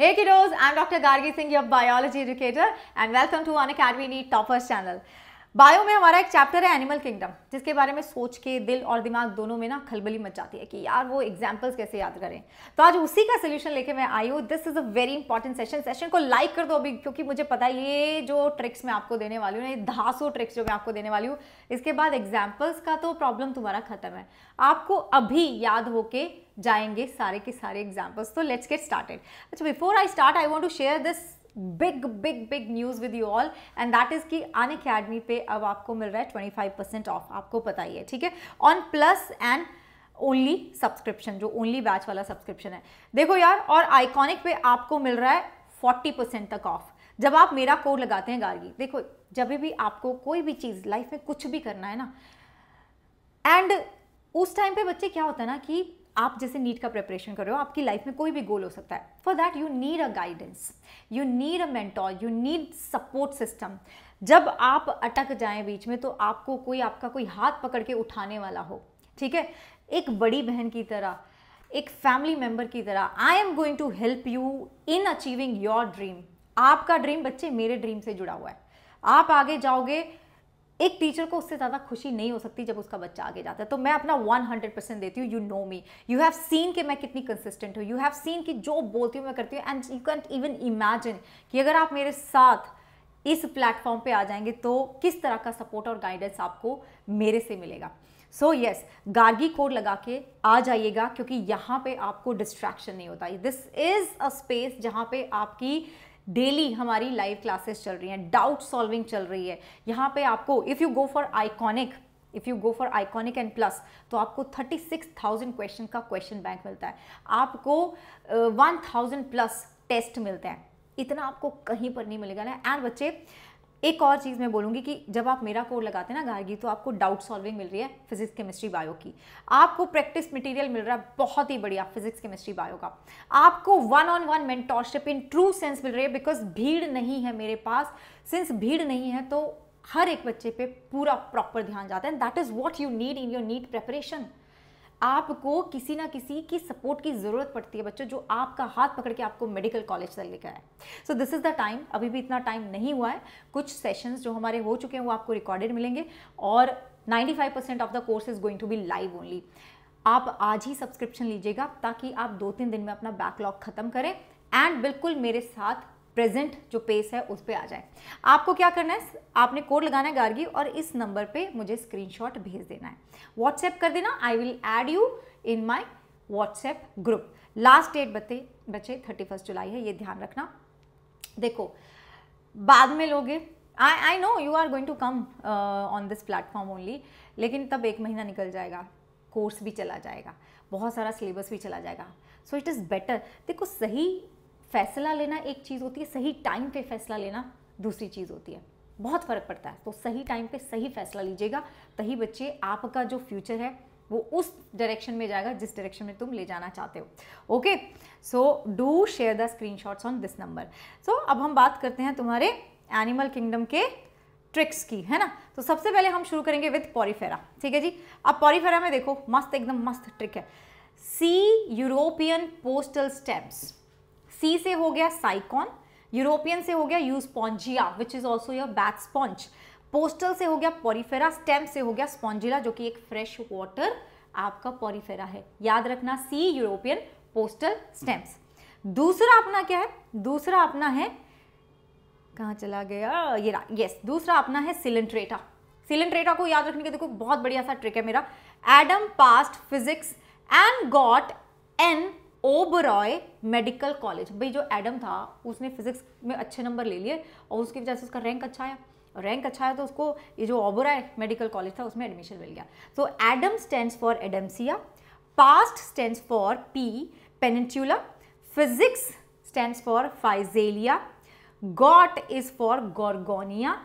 Hey kiddos, I'm Dr. Gargi Singh, your biology educator and welcome to An Academy Need Toppers channel. Bio में हमारा एक chapter है animal kingdom जिसके बारे में सोच के दिल और दिमाग दोनों में ना खलबली मच जाती है कि यार वो एग्जाम्पल्स कैसे याद करें तो आज उसी का सोल्यूशन लेके मैं आई हूँ this is a very important session session को लाइक कर दो अभी क्योंकि मुझे पता है ये जो ट्रिक्स मैं आपको देने वाली हूँ ये धासो ट्रिक्स जो मैं आपको देने वाली हूँ इसके बाद एग्जाम्पल्स का तो प्रॉब्लम तुम्हारा खत्म है आपको अभी याद होके जाएंगे सारे के सारे एग्जाम्पल्स तो लेट्स गेट स्टार्टेड अच्छा before I start I want to share this big big big news with you all and that is की अन अकेडमी पे अब आपको मिल रहा है ट्वेंटी फाइव परसेंट ऑफ आपको पता ही है ठीक है on plus and only subscription जो ओनली बैच वाला सब्सक्रिप्शन है देखो यार और आइकॉनिक पे आपको मिल रहा है फोर्टी परसेंट तक ऑफ जब आप मेरा कोड लगाते हैं गार्गी देखो जब भी आपको कोई भी चीज़ लाइफ में कुछ भी करना है ना एंड उस टाइम पे बच्चे क्या होता है ना कि आप जैसे नीट का प्रिपरेशन कर रहे हो आपकी लाइफ में कोई भी गोल हो सकता है for that you need a guidance you need a mentor you need support system जब आप अटक जाएं बीच में तो आपको कोई आपका कोई हाथ पकड़ के उठाने वाला हो ठीक है एक बड़ी बहन की तरह एक फैमिली मेंबर की तरह I am going to help you in achieving your dream आपका ड्रीम बच्चे मेरे ड्रीम से जुड़ा हुआ है आप आगे जाओगे एक टीचर को उससे ज़्यादा खुशी नहीं हो सकती जब उसका बच्चा आगे जाता है तो मैं अपना 100 परसेंट देती हूँ you know me you have seen कि मैं कितनी कंसिस्टेंट हूँ यू हैव सीन कि जो बोलती हूँ मैं करती हूँ and you can even imagine कि अगर आप मेरे साथ इस प्लेटफॉर्म पे आ जाएंगे तो किस तरह का सपोर्ट और गाइडेंस आपको मेरे से मिलेगा सो यस गार्गी कोड लगा के आ जाइएगा क्योंकि यहाँ पे आपको डिस्ट्रैक्शन नहीं होता दिस इज़ अ स्पेस जहाँ पे आपकी डेली हमारी लाइव क्लासेस चल रही हैं डाउट सॉल्विंग चल रही है यहाँ पे आपको if you go for iconic if you go for iconic and plus तो आपको थर्टी सिक्स थाउजेंड क्वेश्चन का क्वेश्चन बैंक मिलता है आपको वन थाउजेंड प्लस टेस्ट मिलते हैं इतना आपको कहीं पर नहीं मिलेगा ना एंड बच्चे एक और चीज़ मैं बोलूँगी कि जब आप मेरा कोड लगाते हैं ना गार्गी तो आपको डाउट सॉल्विंग मिल रही है फिजिक्स केमिस्ट्री बायो की आपको प्रैक्टिस मटेरियल मिल रहा है बहुत ही बढ़िया फिजिक्स केमिस्ट्री बायो का आपको one on one mentorship in true sense मिल रही है बिकॉज भीड़ नहीं है मेरे पास सिंस भीड़ नहीं है तो हर एक बच्चे पे पूरा प्रॉपर ध्यान जाता है that is what you need in your NEET preparation आपको किसी ना किसी की सपोर्ट की ज़रूरत पड़ती है बच्चों जो आपका हाथ पकड़ के आपको मेडिकल कॉलेज तक लेकर आए so this is the time अभी भी इतना टाइम नहीं हुआ है कुछ सेशंस जो हमारे हो चुके हैं वो आपको रिकॉर्डेड मिलेंगे और 95% percent of the course is going to be live only आप आज ही सब्सक्रिप्शन लीजिएगा ताकि आप दो तीन दिन में अपना बैकलॉग ख़त्म करें एंड बिल्कुल मेरे साथ प्रेजेंट जो पेस है उस पर आ जाए आपको क्या करना है आपने कोड लगाना है गार्गी और इस नंबर पे मुझे स्क्रीनशॉट भेज देना है व्हाट्सएप कर देना I will add you in my WhatsApp group last date बते बचे थर्टी फर्स्ट जुलाई है ये ध्यान रखना देखो बाद में लोगे I I know you are going to come on this platform only लेकिन तब एक महीना निकल जाएगा कोर्स भी चला जाएगा बहुत सारा सिलेबस भी चला जाएगा सो इट इज़ बेटर देखो सही फैसला लेना एक चीज़ होती है सही टाइम पे फैसला लेना दूसरी चीज़ होती है बहुत फ़र्क पड़ता है तो सही टाइम पे सही फैसला लीजिएगा तही बच्चे आपका जो फ्यूचर है वो उस डायरेक्शन में जाएगा जिस डायरेक्शन में तुम ले जाना चाहते हो okay so do share the screenshots on this number so अब हम बात करते हैं तुम्हारे एनिमल किंगडम के ट्रिक्स की है ना तो सबसे पहले हम शुरू करेंगे विथ पॉरीफेरा ठीक है जी अब पॉरीफेरा में देखो मस्त एकदम मस्त ट्रिक है see European postal stamps see से हो गया साइकॉन यूरोपियन से हो गया Spongia which is also your bath sponge postal से हो गया पॉरीफेरा स्टेम से हो गया स्पॉन्जिला जो कि एक फ्रेश वॉटर आपका पॉरीफेरा है याद रखना सी यूरोपियन पोस्टल स्टेम्स दूसरा अपना क्या है दूसरा अपना है कहाँ चला गया ये रहा यस दूसरा अपना है सिलेंट्रेटा सिलेंट्रेटा को याद रखने के देखो बहुत बढ़िया सा ट्रिक है मेरा Adam passed physics and got an Oberoi medical college भाई जो एडम था उसने फिजिक्स में अच्छे नंबर ले लिए और उसकी वजह से उसका रैंक अच्छा आया रैंक अच्छा आया तो उसको ये जो ओबराय मेडिकल कॉलेज था उसमें एडमिशन मिल गया तो Adam stand for Adamsia passed stand for P Pennatula physics stand for Physalia got is for Gorgonia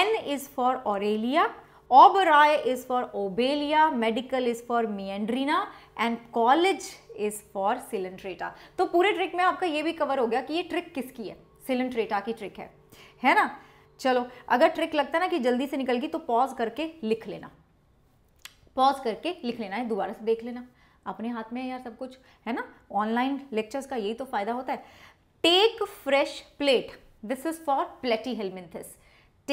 an is for Aurelia Oberi is for Obelia, medical is for Meandrina and college is for Cylindrata. तो पूरे trick में आपका ये भी cover हो गया कि ये ट्रिक किसकी है सिलेंट्रेटा की ट्रिक है है ना चलो अगर ट्रिक लगता है ना कि जल्दी से निकल गई तो पॉज करके लिख लेना पॉज करके लिख लेना है दोबारा से देख लेना अपने हाथ में यार सब कुछ है ना ऑनलाइन लेक्चर्स का यही तो फ़ायदा होता है take fresh plate this is for Platyhelminthes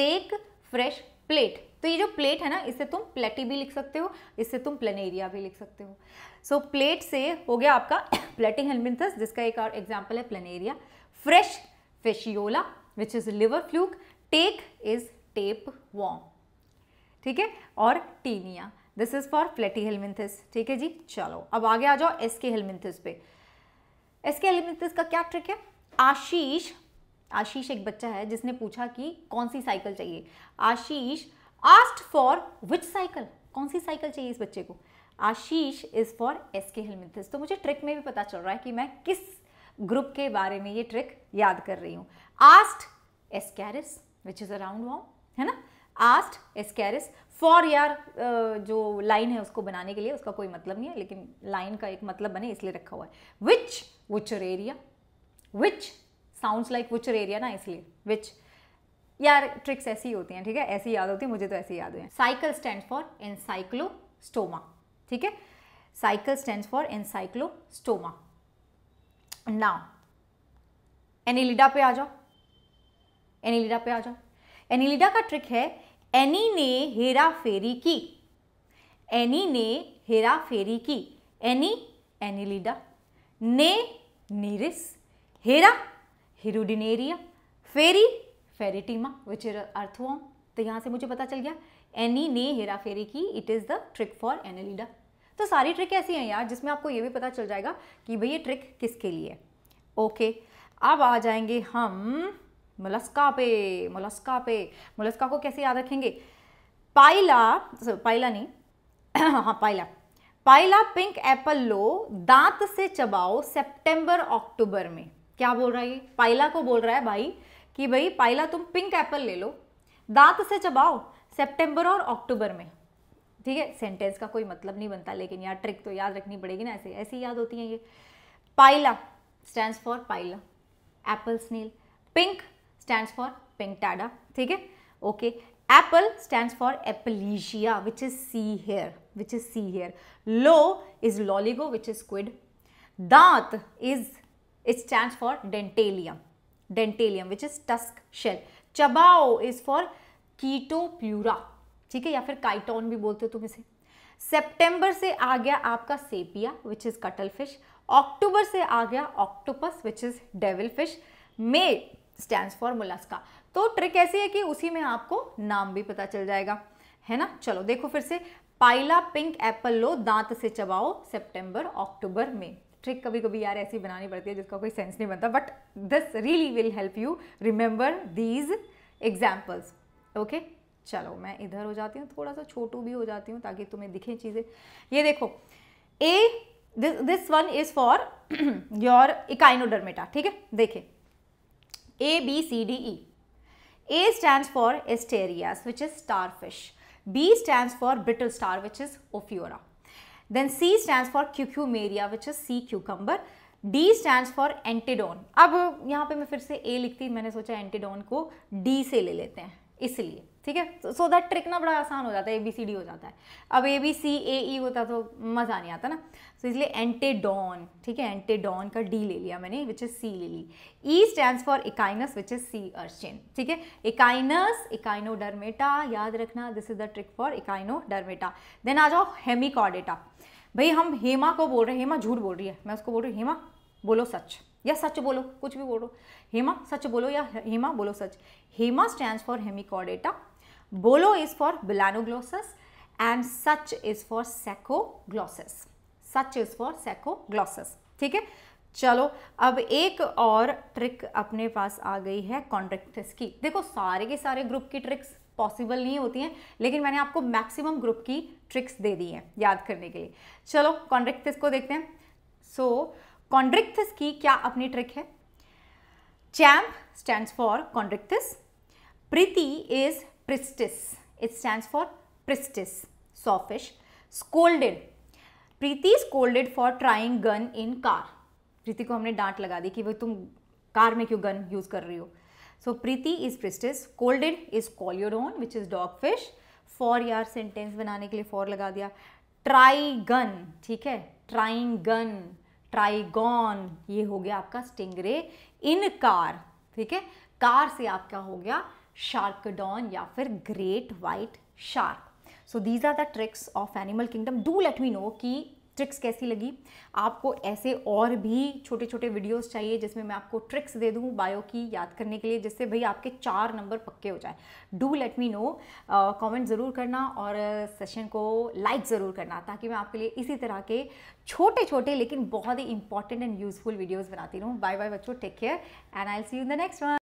take fresh plate तो ये जो प्लेट है ना इससे तुम प्लेटी भी लिख सकते हो इससे तुम प्लेनेरिया भी लिख सकते हो सो so, प्लेट से हो गया आपका प्लेटिंग हेलमिंथस जिसका एक और एग्जाम्पल है Planaria fresh Fasciola which is liver fluke take is tape worm ठीक है और Taenia this is for Platyhelminthes ठीक है जी चलो अब आगे आ जाओ एसके हेलमिंथिस पे एसके हेलमिंथिस का क्या ट्रिक है आशीष आशीष एक बच्चा है जिसने पूछा कि कौन सी साइकिल चाहिए Ashish asked for which cycle कौन सी साइकिल चाहिए इस बच्चे को आशीष इज़ फॉर एस के हेलमिथिस तो मुझे ट्रिक में भी पता चल रहा है कि मैं किस ग्रुप के बारे में ये ट्रिक याद कर रही हूँ asked Ascaris which is a round worm है ना आस्ट एस कैरिस फॉर यार जो लाइन है उसको बनाने के लिए उसका कोई मतलब नहीं है लेकिन लाइन का एक मतलब बने इसलिए रखा हुआ है which Wuchereria which sounds like Wuchereria ना इसलिए विच यार ट्रिक्स ऐसी होती हैं ठीक है ऐसी याद होती है मुझे तो ऐसी याद हुई साइकिल स्टैंड फॉर एनसाइक्लोस्टोमा ठीक है cycle stand for Ancylostoma now Annelida पे आ जाओ एनिलिडा पे आ जाओ एनिलिडा का ट्रिक है एनी ने हेरा फेरी की एनी ने हेरा फेरी की एनी एनिलिडा ने नीरिस हेरा हिरुडिनेरिया फेरी फेरेटीमा विच इज अर्थवॉम तो यहाँ से मुझे पता चल गया एनी ने हेरा फेरी की it is the trick for Annelida तो सारी ट्रिक ऐसी हैं यार जिसमें आपको ये भी पता चल जाएगा कि भाई ये ट्रिक किसके लिए ओके अब आ जाएंगे हम मोलस्का पे मोलस्का पे मोलस्का को कैसे याद रखेंगे पाइला पाइला नहीं हाँ पाइला पाइला पिंक एप्पल लो दांत से चबाओ सितंबर अक्टूबर में क्या बोल रहा है पाइला को बोल रहा है भाई कि भाई पाइला तुम पिंक एप्पल ले लो दांत से चबाओ सेप्टेम्बर और अक्टूबर में ठीक है सेंटेंस का कोई मतलब नहीं बनता लेकिन यार ट्रिक तो याद रखनी पड़ेगी ना ऐसे ऐसी याद होती हैं ये Pila stand for Pila apple snail pink stand for pink टाडा ठीक है okay apple stand for Aplysia which is sea hare which is sea hare लो is Loligo which is squid दांत is it stand for Dentalium Dentalium which is tusk shell चबाओ is for Chaetopleura ठीक है या फिर काइटोन भी बोलते हो तुम इसे सेप्टेंबर से आ गया आपका Sepia which is cuttle fish अक्टूबर से आ गया octopus which is devil fish May stand for Mollusca तो ट्रिक ऐसी है कि उसी में आपको नाम भी पता चल जाएगा है ना चलो देखो फिर से पाइला पिंक एप्पल लो दांत से चबाओ सितंबर अक्टूबर में ट्रिक कभी कभी यार ऐसी बनानी पड़ती है जिसका कोई सेंस नहीं बनता but this really will help you remember these examples okay चलो मैं इधर हो जाती हूँ थोड़ा सा छोटू भी हो जाती हूँ ताकि तुम्हें दिखें चीज़ें ये देखो ए this one is for your Echinodermata ठीक है देखें A B C D E A stand for Asterias which is star fish B stand for brittle star which is Ophiura Then C stands for cucumeria which is sea cucumber. D stands for Antedon अब यहाँ पे मैं फिर से A लिखती मैंने सोचा एंटीडोन को D से ले लेते हैं इसलिए ठीक है सो दैट ट्रिक ना बड़ा आसान हो जाता है ए बी सी डी हो जाता है अब ए बी सी ए ई होता तो मज़ा नहीं आता ना सो so, इसलिए एंटेडॉन ठीक है एंटेडॉन का डी ले लिया मैंने विच is sea lily E stand for Echinus which is sea urchin ठीक है इकाइनस इकाइनोडर्मेटा याद रखना this is the trick for Echinodermata then आ जाओ हेमिकॉडेटा भाई हम हेमा को बोल रहे हैं हेमा झूठ बोल रही है मैं उसको बोल रही हूँ हेमा बोलो सच या सच बोलो कुछ भी बोलो हेमा सच बोलो या हेमा बोलो सच हेमा स्टैंड फॉर हेमिकॉडेटा बोलो इज फॉर बिलानोग्लोसस एंड सच इज फॉर सेकोग्लोसस सच इज फॉर सेकोग्लोसस ठीक है चलो अब एक और ट्रिक अपने पास आ गई है कॉन्ट्रेक्टिस की देखो सारे के सारे ग्रुप की ट्रिक्स पॉसिबल नहीं होती हैं लेकिन मैंने आपको मैक्सिमम ग्रुप की ट्रिक्स दे दी हैं याद करने के लिए चलो कॉन्ट्रेक्टिस को देखते हैं सो so, कॉन्ड्रिक्थिस की क्या अपनी ट्रिक है champ stand for Chondrichthyes Preeti is Pristis it stand for Pristis sawfish scolded Preeti scolded for trying gun in car Preeti को हमने डांट लगा दी कि भाई तुम कार में क्यों गन यूज़ कर रही हो so Preeti is Pristis scolded is Scoliodon which is dog fish for यार सेंटेंस बनाने के लिए फॉर लगा दिया ट्राई गन ठीक है ट्राइंग गन ट्राइगॉन ये हो गया आपका स्टिंगरे इन कार ठीक है कार से आपका हो गया शार्कडॉन या फिर great white shark so these are the tricks of animal kingdom do let me know कि ट्रिक्स कैसी लगी आपको ऐसे और भी छोटे छोटे वीडियोस चाहिए जिसमें मैं आपको ट्रिक्स दे दूँ बायो की याद करने के लिए जिससे भाई आपके चार नंबर पक्के हो जाए do let me know comment ज़रूर करना और सेशन को लाइक ज़रूर करना ताकि मैं आपके लिए इसी तरह के छोटे छोटे लेकिन बहुत ही इंपॉर्टेंट एंड यूज़फुल वीडियोज़ बनाती रहूँ बाय बाय बच्चों take care and I see you the next one